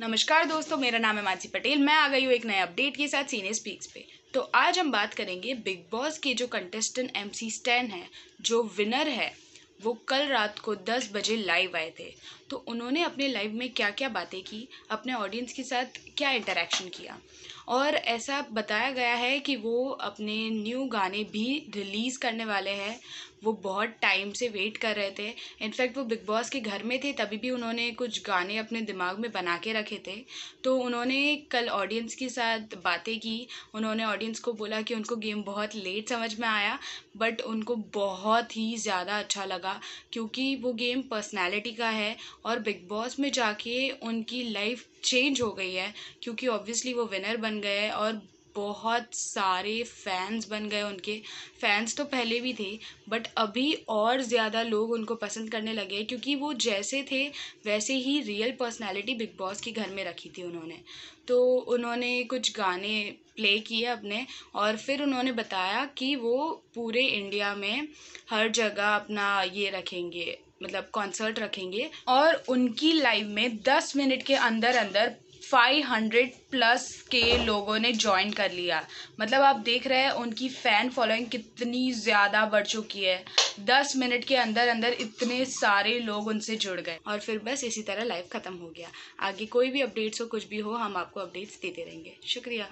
नमस्कार दोस्तों मेरा नाम है मानसी पटेल मैं आ गई हूँ एक नए अपडेट के साथ सीनियर स्पीक्स पे तो आज हम बात करेंगे बिग बॉस के जो कंटेस्टेंट एम सी स्टैन है जो विनर है वो कल रात को 10 बजे लाइव आए थे तो उन्होंने अपने लाइव में क्या क्या बातें की अपने ऑडियंस के साथ क्या इंटरेक्शन किया और ऐसा बताया गया है कि वो अपने न्यू गाने भी रिलीज़ करने वाले हैं वो बहुत टाइम से वेट कर रहे थे इनफैक्ट वो बिग बॉस के घर में थे तभी भी उन्होंने कुछ गाने अपने दिमाग में बना के रखे थे तो उन्होंने कल ऑडियंस के साथ बातें की उन्होंने ऑडियंस को बोला कि उनको गेम बहुत लेट समझ में आया बट उनको बहुत ही ज़्यादा अच्छा लगा क्योंकि वो गेम पर्सनैलिटी का है और बिग बॉस में जाके उनकी लाइफ चेंज हो गई है क्योंकि ऑब्वियसली वो विनर बन गए और बहुत सारे फैंस बन गए उनके फैंस तो पहले भी थे बट अभी और ज़्यादा लोग उनको पसंद करने लगे क्योंकि वो जैसे थे वैसे ही रियल पर्सनैलिटी बिग बॉस के घर में रखी थी उन्होंने तो उन्होंने कुछ गाने प्ले किए अपने और फिर उन्होंने बताया कि वो पूरे इंडिया में हर जगह अपना ये रखेंगे मतलब कॉन्सर्ट रखेंगे और उनकी लाइव में दस मिनट के अंदर अंदर फाइव हंड्रेड प्लस के लोगों ने ज्वाइन कर लिया मतलब आप देख रहे हैं उनकी फ़ैन फॉलोइंग कितनी ज़्यादा बढ़ चुकी है दस मिनट के अंदर अंदर इतने सारे लोग उनसे जुड़ गए और फिर बस इसी तरह लाइव ख़त्म हो गया आगे कोई भी अपडेट्स हो कुछ भी हो हम आपको अपडेट्स देते रहेंगे शुक्रिया